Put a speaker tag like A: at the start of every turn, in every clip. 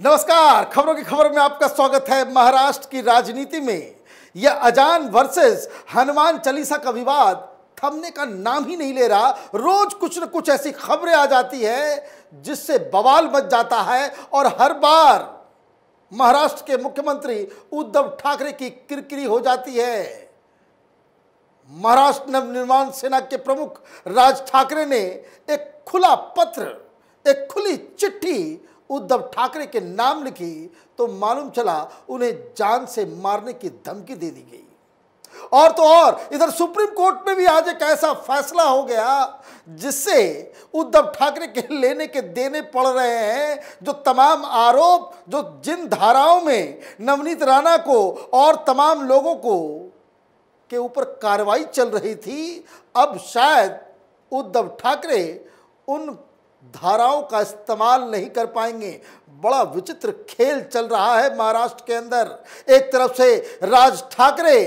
A: नमस्कार खबरों की खबर में आपका स्वागत है महाराष्ट्र की राजनीति में यह अजान वर्सेस हनुमान चालीसा का विवाद थमने का नाम ही नहीं ले रहा रोज कुछ न कुछ ऐसी खबरें आ जाती है जिससे बवाल मच जाता है और हर बार महाराष्ट्र के मुख्यमंत्री उद्धव ठाकरे की किरकिरी हो जाती है महाराष्ट्र नवनिर्माण सेना के प्रमुख राज ठाकरे ने एक खुला पत्र एक खुली चिट्ठी उद्धव ठाकरे के नाम लिखी तो मालूम चला उन्हें जान से मारने की धमकी दे दी गई और तो और इधर सुप्रीम कोर्ट में भी आज एक ऐसा फैसला हो गया जिससे उद्धव ठाकरे के लेने के देने पड़ रहे हैं जो तमाम आरोप जो जिन धाराओं में नवनीत राणा को और तमाम लोगों को के ऊपर कार्रवाई चल रही थी अब शायद उद्धव ठाकरे उन धाराओं का इस्तेमाल नहीं कर पाएंगे बड़ा विचित्र खेल चल रहा है महाराष्ट्र के अंदर एक तरफ से राज ठाकरे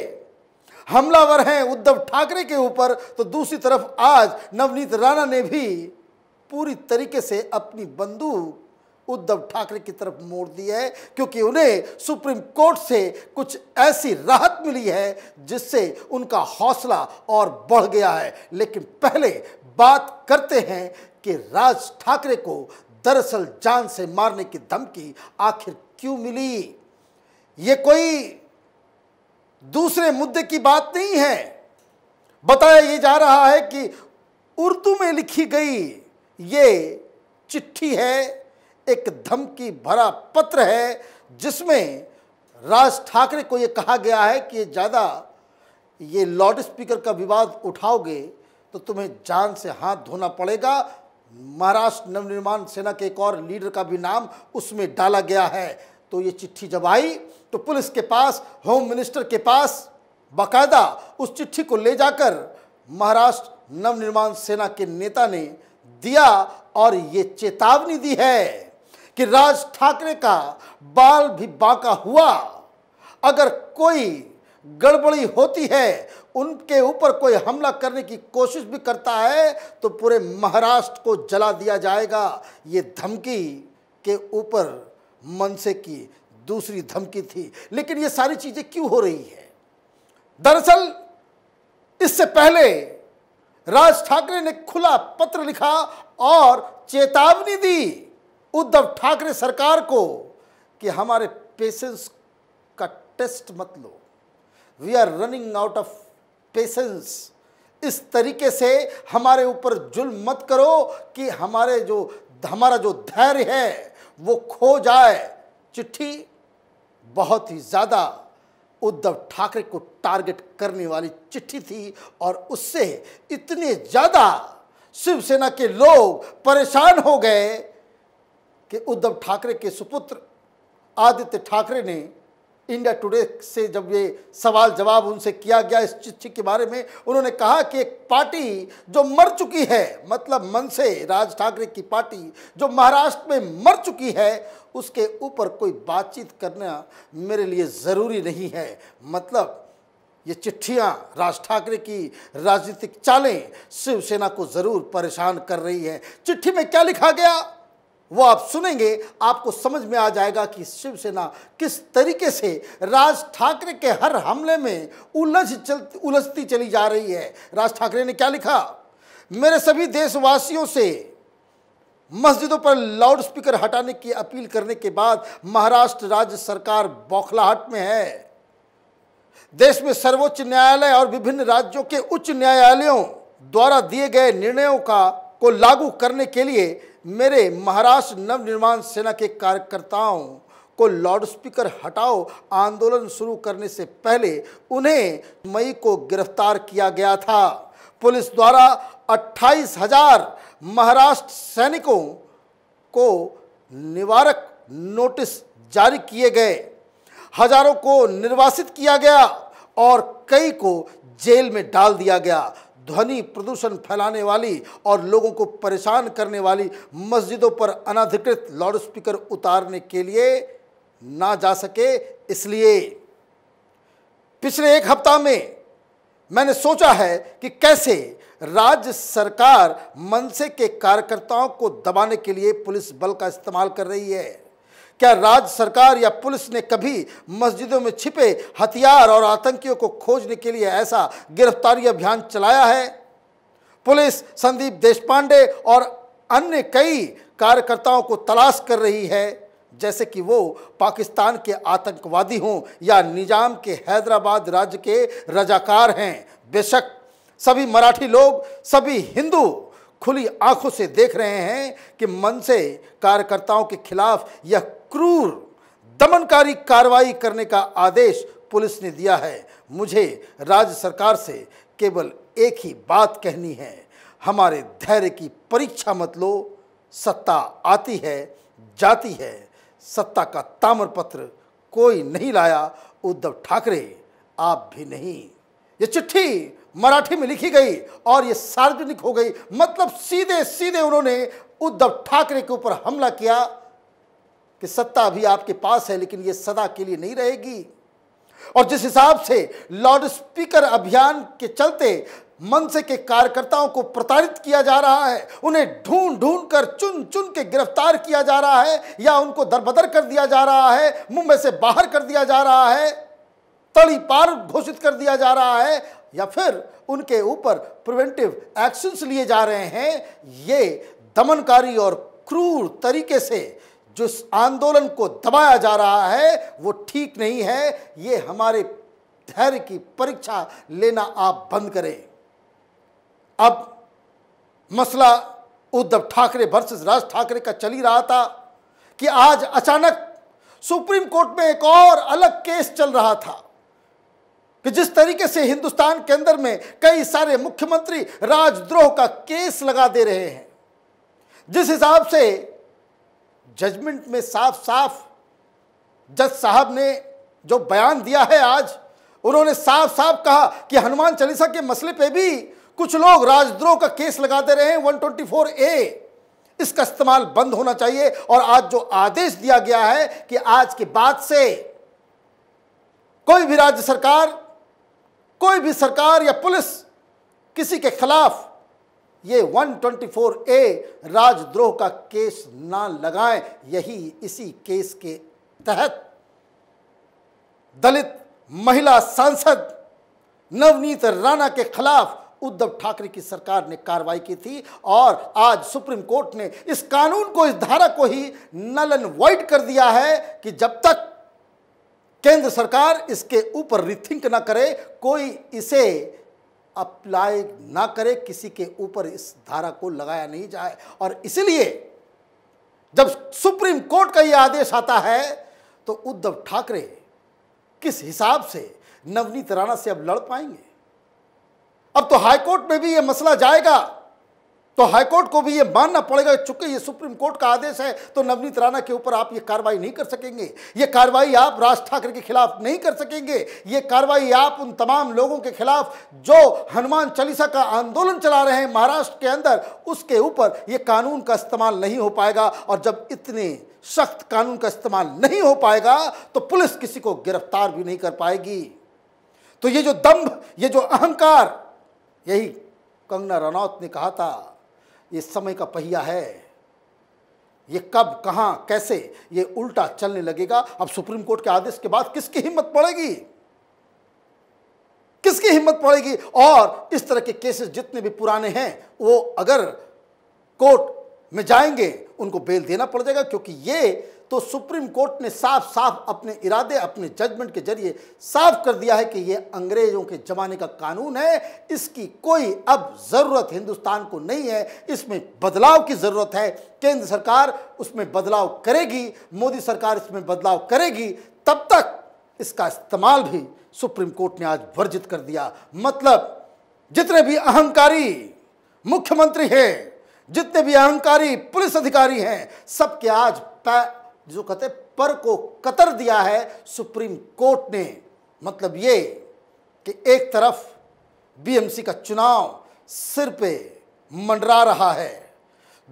A: हमलावर हैं उद्धव ठाकरे के ऊपर तो दूसरी तरफ आज नवनीत राणा ने भी पूरी तरीके से अपनी बंदूक उद्धव ठाकरे की तरफ मोड़ दी है क्योंकि उन्हें सुप्रीम कोर्ट से कुछ ऐसी राहत मिली है जिससे उनका हौसला और बढ़ गया है लेकिन पहले बात करते हैं कि राज ठाकरे को दरअसल जान से मारने की धमकी आखिर क्यों मिली ये कोई दूसरे मुद्दे की बात नहीं है बताया ये जा रहा है कि उर्दू में लिखी गई ये चिट्ठी है एक धमकी भरा पत्र है जिसमें राज ठाकरे को ये कहा गया है कि ज़्यादा ये लाउड स्पीकर का विवाद उठाओगे तो तुम्हें जान से हाथ धोना पड़ेगा महाराष्ट्र नवनिर्माण सेना के एक और लीडर का भी नाम उसमें डाला गया है तो ये चिट्ठी जब आई तो पुलिस के पास होम मिनिस्टर के पास बाकायदा उस चिट्ठी को ले जाकर महाराष्ट्र नवनिर्माण सेना के नेता ने दिया और ये चेतावनी दी है कि राज ठाकरे का बाल भी बांका हुआ अगर कोई गड़बड़ी होती है उनके ऊपर कोई हमला करने की कोशिश भी करता है तो पूरे महाराष्ट्र को जला दिया जाएगा ये धमकी के ऊपर मन से की दूसरी धमकी थी लेकिन ये सारी चीज़ें क्यों हो रही है दरअसल इससे पहले राज ठाकरे ने खुला पत्र लिखा और चेतावनी दी उद्धव ठाकरे सरकार को कि हमारे पेशेंस का टेस्ट मत लो we are running out of patience इस तरीके से हमारे ऊपर जुल्म मत करो कि हमारे जो हमारा जो धैर्य है वो खो जाए चिट्ठी बहुत ही ज़्यादा उद्धव ठाकरे को टारगेट करने वाली चिट्ठी थी और उससे इतने ज़्यादा शिवसेना के लोग परेशान हो गए कि उद्धव ठाकरे के सुपुत्र आदित्य ठाकरे ने इंडिया टुडे से जब ये सवाल जवाब उनसे किया गया इस चिट्ठी के बारे में उन्होंने कहा कि एक पार्टी जो मर चुकी है मतलब मन से राज ठाकरे की पार्टी जो महाराष्ट्र में मर चुकी है उसके ऊपर कोई बातचीत करना मेरे लिए ज़रूरी नहीं है मतलब ये चिट्ठियां राज ठाकरे की राजनीतिक चालें शिवसेना को ज़रूर परेशान कर रही है चिट्ठी में क्या लिखा गया वो आप सुनेंगे आपको समझ में आ जाएगा कि शिवसेना किस तरीके से राज ठाकरे के हर हमले में उलझ चल उलझती चली जा रही है राज ठाकरे ने क्या लिखा मेरे सभी देशवासियों से मस्जिदों पर लाउड स्पीकर हटाने की अपील करने के बाद महाराष्ट्र राज्य सरकार बौखलाहट में है देश में सर्वोच्च न्यायालय और विभिन्न राज्यों के उच्च न्यायालयों द्वारा दिए गए निर्णयों का को लागू करने के लिए मेरे महाराष्ट्र नवनिर्माण सेना के कार्यकर्ताओं को लाउडस्पीकर हटाओ आंदोलन शुरू करने से पहले उन्हें मई को गिरफ्तार किया गया था पुलिस द्वारा अट्ठाईस हजार महाराष्ट्र सैनिकों को निवारक नोटिस जारी किए गए हजारों को निर्वासित किया गया और कई को जेल में डाल दिया गया ध्वनि प्रदूषण फैलाने वाली और लोगों को परेशान करने वाली मस्जिदों पर अनाधिकृत लाउडस्पीकर उतारने के लिए ना जा सके इसलिए पिछले एक हफ्ता में मैंने सोचा है कि कैसे राज्य सरकार मनसे के कार्यकर्ताओं को दबाने के लिए पुलिस बल का इस्तेमाल कर रही है क्या राज्य सरकार या पुलिस ने कभी मस्जिदों में छिपे हथियार और आतंकियों को खोजने के लिए ऐसा गिरफ्तारी अभियान चलाया है पुलिस संदीप देशपांडे और अन्य कई कार्यकर्ताओं को तलाश कर रही है जैसे कि वो पाकिस्तान के आतंकवादी हों या निजाम के हैदराबाद राज्य के रजाकार हैं बेशक सभी मराठी लोग सभी हिंदू खुली आंखों से देख रहे हैं कि मन से कार्यकर्ताओं के खिलाफ यह क्रूर दमनकारी कार्रवाई करने का आदेश पुलिस ने दिया है मुझे राज्य सरकार से केवल एक ही बात कहनी है हमारे धैर्य की परीक्षा मत लो सत्ता आती है जाती है सत्ता का ताम्रपत्र कोई नहीं लाया उद्धव ठाकरे आप भी नहीं ये चिट्ठी मराठी में लिखी गई और ये सार्वजनिक हो गई मतलब सीधे सीधे उन्होंने उद्धव ठाकरे के ऊपर हमला किया कि सत्ता अभी आपके पास है लेकिन ये सदा के लिए नहीं रहेगी और जिस हिसाब से लाउड स्पीकर अभियान के चलते मनसे के कार्यकर्ताओं को प्रताड़ित किया जा रहा है उन्हें ढूंढ ढूंढ कर चुन चुन के गिरफ्तार किया जा रहा है या उनको दरबदर कर दिया जा रहा है मुंबई से बाहर कर दिया जा रहा है तड़ी पार घोषित कर दिया जा रहा है या फिर उनके ऊपर प्रिवेंटिव एक्शंस लिए जा रहे हैं ये दमनकारी और क्रूर तरीके से जो इस आंदोलन को दबाया जा रहा है वो ठीक नहीं है ये हमारे धैर्य की परीक्षा लेना आप बंद करें अब मसला उद्धव ठाकरे वर्सेज राज ठाकरे का चल ही रहा था कि आज अचानक सुप्रीम कोर्ट में एक और अलग केस चल रहा था कि जिस तरीके से हिंदुस्तान के अंदर में कई सारे मुख्यमंत्री राजद्रोह का केस लगा दे रहे हैं जिस हिसाब से जजमेंट में साफ साफ जज साहब ने जो बयान दिया है आज उन्होंने साफ साफ कहा कि हनुमान चालीसा के मसले पे भी कुछ लोग राजद्रोह का केस लगाते रहे 124 ए इसका इस्तेमाल बंद होना चाहिए और आज जो आदेश दिया गया है कि आज के बाद से कोई भी राज्य सरकार कोई भी सरकार या पुलिस किसी के खिलाफ ये 124 ए राजद्रोह का केस ना लगाएं यही इसी केस के तहत दलित महिला सांसद नवनीत राणा के खिलाफ उद्धव ठाकरे की सरकार ने कार्रवाई की थी और आज सुप्रीम कोर्ट ने इस कानून को इस धारा को ही नल एंड वाइट कर दिया है कि जब तक केंद्र सरकार इसके ऊपर रिथिंक ना करे कोई इसे अप्लाई ना करे किसी के ऊपर इस धारा को लगाया नहीं जाए और इसलिए जब सुप्रीम कोर्ट का यह आदेश आता है तो उद्धव ठाकरे किस हिसाब से नवनीत राणा से अब लड़ पाएंगे अब तो हाईकोर्ट में भी यह मसला जाएगा तो हाईकोर्ट को भी ये मानना पड़ेगा चूंकि ये सुप्रीम कोर्ट का आदेश है तो नवनीत राणा के ऊपर आप ये कार्रवाई नहीं कर सकेंगे ये कार्रवाई आप राज ठाकरे के खिलाफ नहीं कर सकेंगे ये कार्रवाई आप उन तमाम लोगों के खिलाफ जो हनुमान चालीसा का आंदोलन चला रहे हैं महाराष्ट्र के अंदर उसके ऊपर ये कानून का इस्तेमाल नहीं हो पाएगा और जब इतने सख्त कानून का इस्तेमाल नहीं हो पाएगा तो पुलिस किसी को गिरफ्तार भी नहीं कर पाएगी तो ये जो दम्भ ये जो अहंकार यही कंगना रनौत ने कहा था ये समय का पहिया है ये कब कहाँ कैसे ये उल्टा चलने लगेगा अब सुप्रीम कोर्ट के आदेश के बाद किसकी हिम्मत पड़ेगी किसकी हिम्मत पड़ेगी और इस तरह के केसेस जितने भी पुराने हैं वो अगर कोर्ट में जाएंगे उनको बेल देना पड़ जाएगा क्योंकि ये तो सुप्रीम कोर्ट ने साफ साफ अपने इरादे अपने जजमेंट के जरिए साफ कर दिया है कि ये अंग्रेज़ों के ज़माने का कानून है इसकी कोई अब ज़रूरत हिंदुस्तान को नहीं है इसमें बदलाव की ज़रूरत है केंद्र सरकार उसमें बदलाव करेगी मोदी सरकार इसमें बदलाव करेगी तब तक इसका इस्तेमाल भी सुप्रीम कोर्ट ने आज वर्जित कर दिया मतलब जितने भी अहंकारी मुख्यमंत्री हैं जितने भी अहंकारी पुलिस अधिकारी हैं सबके आज जिसको कहते हैं पर को कतर दिया है सुप्रीम कोर्ट ने मतलब ये कि एक तरफ बीएमसी का चुनाव सिर पे मंडरा रहा है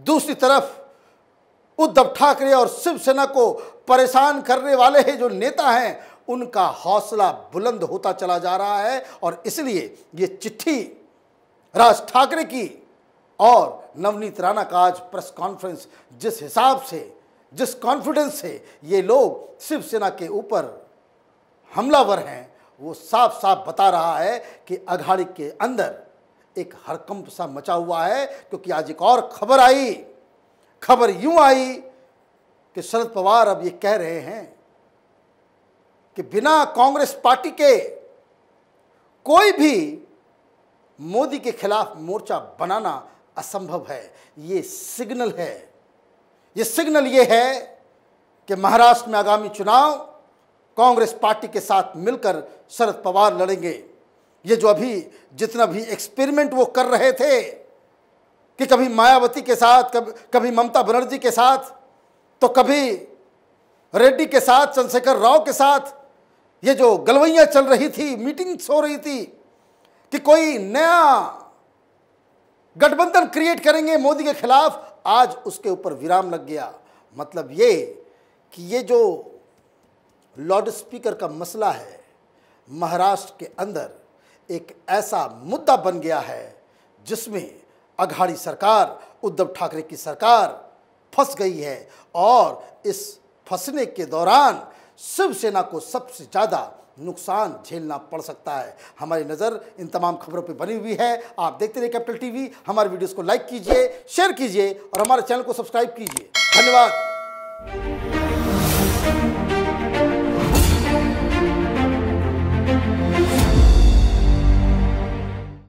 A: दूसरी तरफ उद्धव ठाकरे और शिवसेना को परेशान करने वाले हैं जो नेता हैं उनका हौसला बुलंद होता चला जा रहा है और इसलिए ये चिट्ठी राज ठाकरे की और नवनीत राणा का आज प्रेस कॉन्फ्रेंस जिस हिसाब से जिस कॉन्फिडेंस से ये लोग शिवसेना के ऊपर हमलावर हैं वो साफ साफ बता रहा है कि अघाड़ी के अंदर एक हरकंप सा मचा हुआ है क्योंकि आज एक और खबर आई खबर यूं आई कि शरद पवार अब ये कह रहे हैं कि बिना कांग्रेस पार्टी के कोई भी मोदी के खिलाफ मोर्चा बनाना असंभव है ये सिग्नल है ये सिग्नल ये है कि महाराष्ट्र में आगामी चुनाव कांग्रेस पार्टी के साथ मिलकर शरद पवार लड़ेंगे ये जो अभी जितना भी एक्सपेरिमेंट वो कर रहे थे कि कभी मायावती के साथ कभी कभी ममता बनर्जी के साथ तो कभी रेड्डी के साथ चंद्रशेखर राव के साथ ये जो गलवैयाँ चल रही थी मीटिंग्स हो रही थी कि कोई नया गठबंधन क्रिएट करेंगे मोदी के खिलाफ आज उसके ऊपर विराम लग गया मतलब ये कि ये जो लाउड स्पीकर का मसला है महाराष्ट्र के अंदर एक ऐसा मुद्दा बन गया है जिसमें अघाड़ी सरकार उद्धव ठाकरे की सरकार फंस गई है और इस फंसने के दौरान शिवसेना को सबसे ज़्यादा नुकसान झेलना पड़ सकता है हमारी नज़र इन तमाम खबरों पर बनी हुई है आप देखते रहिए कैपिटल टीवी हमारे वीडियोस को लाइक कीजिए शेयर कीजिए और हमारे चैनल को सब्सक्राइब कीजिए धन्यवाद